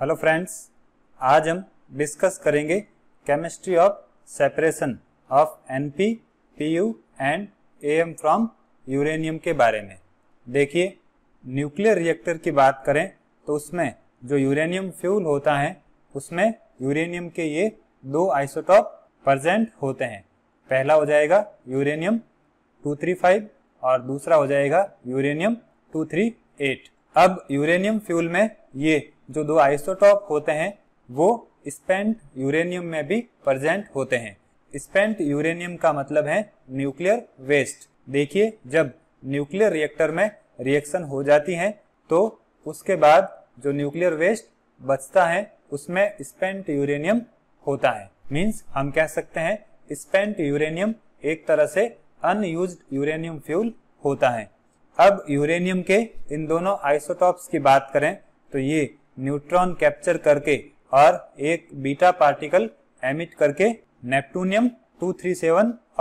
hello friends आज हम discuss करेंगे chemistry of separation of N P P U and A M from uranium के बारे में देखिए न्यूक्लियर रिएक्टर की बात करें तो उसमें जो यूरेनियम फ्यूल होता है उसमें यूरेनियम के ये दो आइसोटॉप प्रजेंट होते हैं पहला हो जाएगा यूरेनियम 235 और दूसरा हो जाएगा यूरेनियम 238 अब यूरेनियम फ्यूल में ये जो दो आइसोटॉप होते हैं वो स्पेंट यूरेनियम में भी प्रेजेंट होते हैं स्पेंट यूरेनियम का मतलब है न्यूक्लियर वेस्ट देखिए जब न्यूक्लियर रिएक्टर में रिएक्शन हो जाती है तो उसके बाद जो न्यूक्लियर वेस्ट बचता है उसमें स्पेंट यूरेनियम होता है मींस हम कह सकते हैं स्पेंट यूरेनियम एक तरह से अनयूज्ड यूरेनियम फ्यूल होता है अब यूरेनियम के इन दोनों आइसोटॉप्स की बात करें तो ये न्यूट्रॉन कैप्चर करके और एक बीटा पार्टिकल एमिट करके नेप्टूनियम 237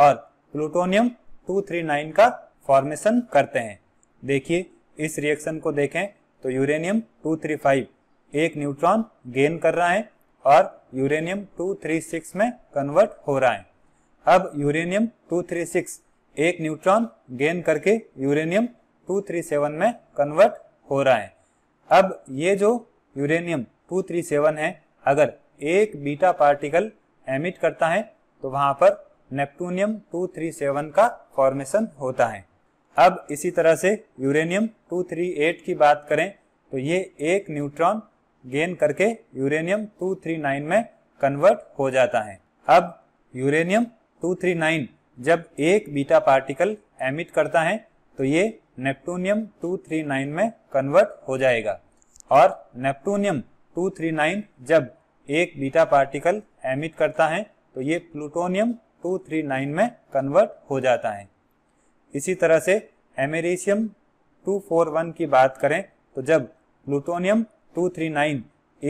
और प्लूटोनियम 239 का फॉर्मेशन करते हैं देखिए इस रिएक्शन को देखें तो यूरेनियम 235 एक न्यूट्रॉन गेन कर रहा है और यूरेनियम 236 में कन्वर्ट हो रहा है अब यूरेनियम 236 एक न्यूट्रॉन गेन करके यूरेनियम 237 में कन्वर्ट हो रहा है अब ये जो यूरेनियम 237 है अगर एक बीटा पार्टिकल एमिट करता है तो वहां पर नेपटूनियम 237 का फॉर्मेशन होता है अब इसी तरह से यूरेनियम 238 की बात करें तो ये एक न्यूट्रॉन गेन करके यूरेनियम 239 में कन्वर्ट हो जाता है अब यूरेनियम 239 जब एक बीटा पार्टिकल एमिट करता है तो ये नेपटूनियम 239 में कन्वर्ट हो जाएगा और नेपटूनियम 239 जब एक बीटा पार्टिकल एमिट करता है तो ये प्लूटोनियम 239 में कन्वर्ट हो जाता है इसी तरह से एमेरिशियम 241 की बात करें तो जब प्लूटोनियम 239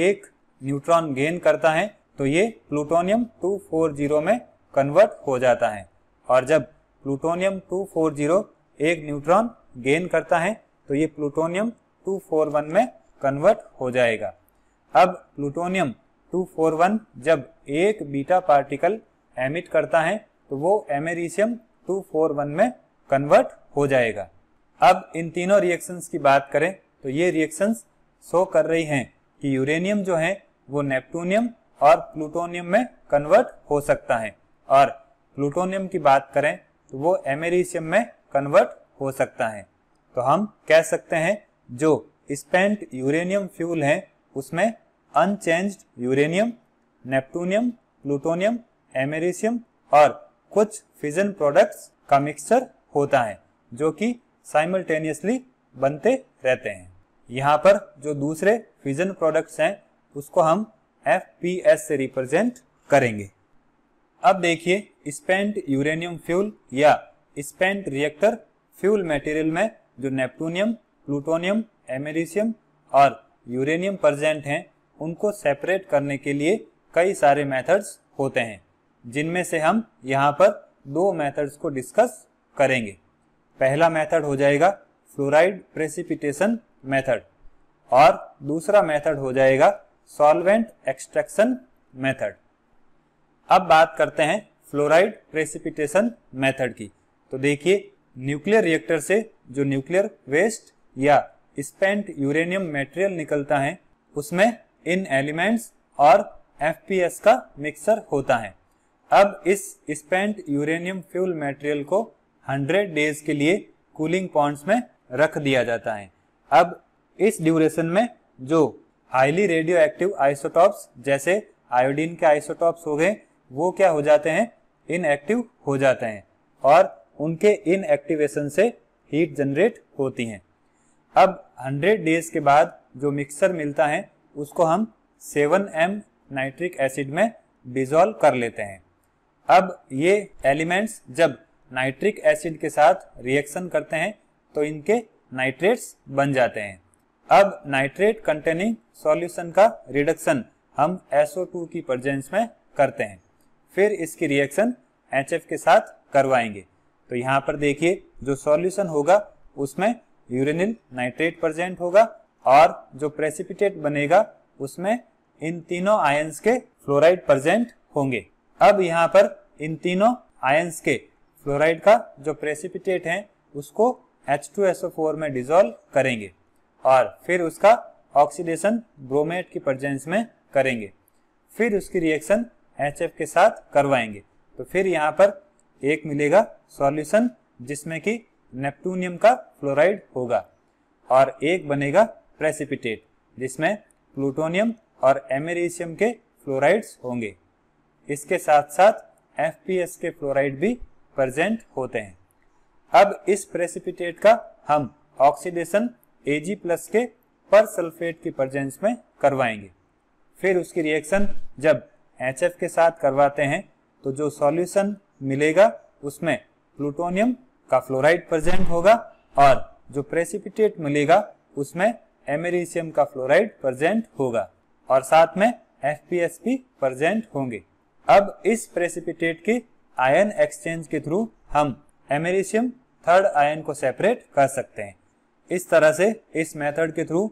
एक न्यूट्रॉन गेन करता है तो ये प्लूटोनियम 240 में कन्वर्ट हो जाता है और जब प्लूटोनियम 240 एक न्यूट्रॉन गेन करता है तो ये प्लूटोनियम 241 में कन्वर्ट हो जाएगा अब प्लूटोनियम 241 जब एक बीटा पार्टिकल एमिट करता है तो वो एमेरीशियम 241 में कन्वर्ट हो जाएगा अब इन तीनों रिएक्शंस की बात करें तो ये रिएक्शंस शो कर रही हैं कि यूरेनियम जो है वो नेपटूनियम और प्लूटोनियम में कन्वर्ट हो सकता है और प्लूटोनियम की बात करें तो वो एमेरीशियम में कन्वर्ट हो सकता है तो हम कह सकते हैं जो स्पेंट यूरेनियम फ्यूल हैं उसमें unchanged uranium neptunium plutonium americium और कुछ फिजन प्रोडक्ट्स का मिक्सचर होता है जो कि साइमल्टेनियसली बनते रहते हैं यहाँ पर जो दूसरे फिजन प्रोडक्ट्स हैं उसको हम एफ से रिप्रेजेंट करेंगे अब देखिए स्पेंट यूरेनियम फ्यूल या स्पेंट रिएक्टर फ्यूल मटेरियल में जो नेप्टूनियम प्लूटोनियम एमेरिसियम और यूरेनियम प्रजेंट हैं उनको सेपरेट करने के लिए कई सारे मेथड्स होते हैं जिनमें से हम यहाँ पर दो मेथड्स को डिस्कस करेंगे पहला मेथड हो जाएगा फ्लोराइड प्रेसिपिटेशन मेथड और दूसरा मेथड हो जाएगा सॉल्वेंट एक्सट्रैक्शन मेथड अब बात करते हैं फ्लोराइड प्रेसिपिटेशन मेथड की तो देखिए न्यूक्लियर रिएक्टर से जो न्यूक्लियर वेस्ट या स्पेंट यूरेनियम मेटेरियल निकलता है उसमें इन एलिमेंट्स और एफ का मिक्सर होता है अब इस स्पेंट यूरेनियम फ्यूल मेटेरियल को 100 डेज के लिए कूलिंग पॉइंट्स में रख दिया जाता है अब इस ड्यूरेशन में जो हाईली रेडियो एक्टिव आइसोटॉप्स जैसे आयोडीन के आइसोटॉप्स हो गए वो क्या हो जाते हैं इनएक्टिव हो जाते हैं और उनके इनएक्टिवेशन से हीट जनरेट होती है अब हंड्रेड डेज के बाद जो मिक्सर मिलता है उसको हम सेवन एम नाइट्रिक एसिड में डिजोल्व कर लेते हैं अब ये एलिमेंट्स जब नाइट्रिक एसिड के साथ रिएक्शन करते हैं तो इनके नाइट्रेट्स बन जाते हैं अब नाइट्रेट कंटेनिंग सॉल्यूशन का रिडक्शन हम SO2 की प्रजेंस में करते हैं फिर इसकी रिएक्शन HF के साथ करवाएंगे तो यहाँ पर देखिए जो सॉल्यूशन होगा उसमें यूरेनिन नाइट्रेट प्रेजेंट होगा और जो प्रेसिपिटेट बनेगा उसमें इन तीनों आयंस के फ्लोराइड प्रेजेंट होंगे अब यहाँ पर इन तीनों आयंस के फ्लोराइड का जो प्रेसिपिटेट है उसको H2SO4 में डिजोल्व करेंगे और फिर उसका ऑक्सीडेशन ब्रोमेट की प्रजेंस में करेंगे फिर उसकी रिएक्शन HF के साथ करवाएंगे तो फिर यहाँ पर एक मिलेगा सॉल्यूशन जिसमें कि नेप्टूनियम का फ्लोराइड होगा और एक बनेगा प्रेसिपिटेट जिसमें प्लूटोनियम और एमेरिशियम के फ्लोराइड्स होंगे इसके साथ साथ एफ के फ्लोराइड भी प्रेजेंट होते हैं अब इस प्रेसिपिटेट का हम ऑक्सीडेशन ए प्लस के पर सल्फेट की प्रजेंस में करवाएंगे फिर उसकी रिएक्शन जब एच के साथ करवाते हैं तो जो सॉल्यूशन मिलेगा उसमें प्लूटोनियम का फ्लोराइड प्रेजेंट होगा और जो प्रेसिपिटेट मिलेगा उसमें एमेरिसियम का फ्लोराइड प्रेजेंट होगा और साथ में एफ प्रेजेंट होंगे अब इस प्रेसिपिटेट के आयन एक्सचेंज के थ्रू हम एमेरिसियम थर्ड आयन को सेपरेट कर सकते हैं इस तरह से इस मेथड के थ्रू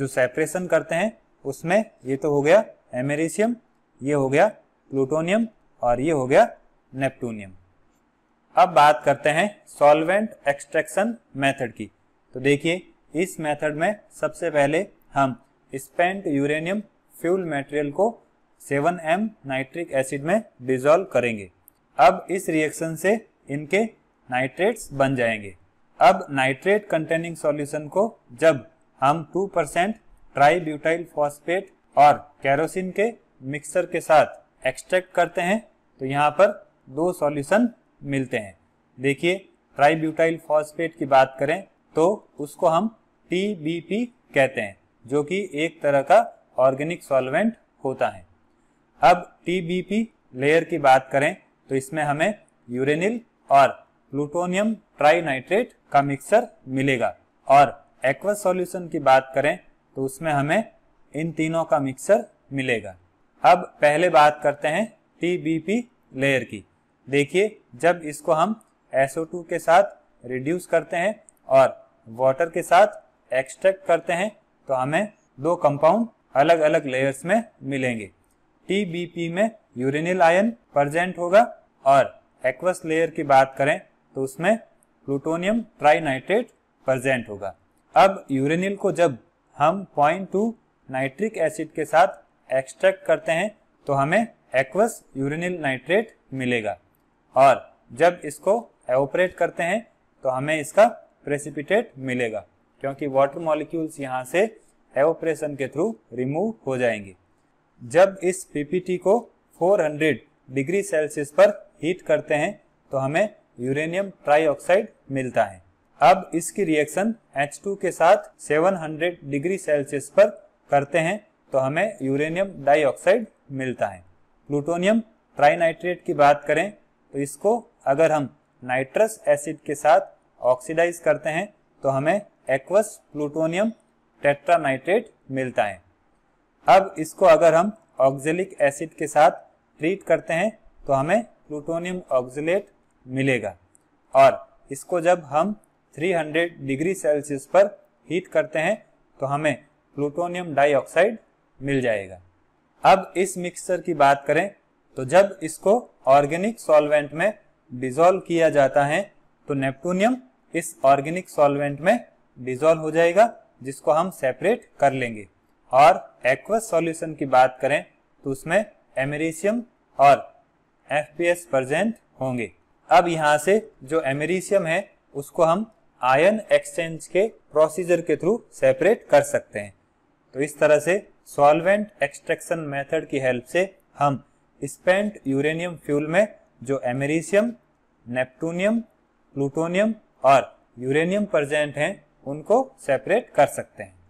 जो सेपरेशन करते हैं उसमें ये तो हो गया एमेरिसियम ये हो गया प्लूटोनियम और ये हो गया नेप्टूनियम अब बात करते हैं सॉल्वेंट एक्सट्रैक्शन मेथड की तो देखिए इस मेथड में सबसे पहले हम स्पेंट यूरेनियम फ्यूल मटेरियल को 7m नाइट्रिक एसिड में डिजोल्व करेंगे अब इस रिएक्शन से इनके नाइट्रेट्स बन जाएंगे अब नाइट्रेट कंटेनिंग सॉल्यूशन को जब हम 2% परसेंट ट्राईब्यूटाइल फॉस्पेट और कैरोसिन के मिक्सर के साथ एक्सट्रैक्ट करते हैं तो यहाँ पर दो सॉल्यूशन मिलते हैं देखिए ट्राईब्यूटाइल फॉस्फेट की बात करें तो उसको हम टीबीपी कहते हैं जो कि एक तरह का ऑर्गेनिक सॉल्वेंट होता है अब टीबीपी लेयर की बात करें तो इसमें हमें यूरेनिल और प्लूटोनियम ट्राइनाइट्रेट का मिक्सर मिलेगा और एक्वा सॉल्यूशन की बात करें तो उसमें हमें इन तीनों का मिक्सर मिलेगा अब पहले बात करते हैं टीबीपी लेयर की देखिए जब इसको हम SO2 के साथ रिड्यूस करते हैं और वाटर के साथ एक्सट्रैक्ट करते हैं तो हमें दो कंपाउंड अलग अलग लेयर्स में मिलेंगे TBP में यूरिनिल आयन प्रजेंट होगा और एक्वस लेयर की बात करें तो उसमें प्लूटोनियम ट्राइनाइट्रेट प्रजेंट होगा अब यूरिनिल को जब हम पॉइंट टू नाइट्रिक एसिड के साथ एक्सट्रैक्ट करते हैं तो हमें एक्वस यूरिनिल नाइट्रेट मिलेगा और जब इसको एवोपरेट करते हैं तो हमें इसका प्रेसिपिटेट मिलेगा क्योंकि वाटर मॉलिक्यूल्स यहाँ से एवोप्रेशन के थ्रू रिमूव हो जाएंगे जब इस पीपीटी को 400 डिग्री सेल्सियस पर हीट करते हैं तो हमें यूरेनियम ट्राईऑक्साइड मिलता है अब इसकी रिएक्शन एच के साथ 700 डिग्री सेल्सियस पर करते हैं तो हमें यूरेनियम डाइऑक्साइड मिलता है प्लूटोनियम ट्राइनाइट्रेट की बात करें तो इसको अगर हम नाइट्रस एसिड के साथ ऑक्सीडाइज करते हैं तो हमें एक्वस प्लूटोनियम टेट्रानाइट्रेट मिलता है अब इसको अगर हम ऑक्जेलिक एसिड के साथ ट्रीट करते हैं तो हमें प्लूटोनियम ऑक्जिलेट मिलेगा और इसको जब हम 300 डिग्री सेल्सियस पर हीट करते हैं तो हमें प्लूटोनियम डाइऑक्साइड मिल जाएगा अब इस मिक्सचर की बात करें तो जब इसको ऑर्गेनिक सॉल्वेंट में डिजोल्व किया जाता है तो नेप्टूनियम इस ऑर्गेनिक सॉल्वेंट में डिजोल्व हो जाएगा जिसको हम सेपरेट कर लेंगे और एक्वस सॉल्यूशन की बात करें तो उसमें एमेरिशियम और एफ प्रेजेंट होंगे अब यहाँ से जो एमेरिशियम है उसको हम आयन एक्सचेंज के प्रोसीजर के थ्रू सेपरेट कर सकते हैं तो इस तरह से सॉल्वेंट एक्सट्रैक्शन मेथड की हेल्प से हम स्पेंट यूरेनियम फ्यूल में जो एमेरिसियम नेपटूनियम प्लूटोनियम और यूरेनियम प्रजेंट हैं उनको सेपरेट कर सकते हैं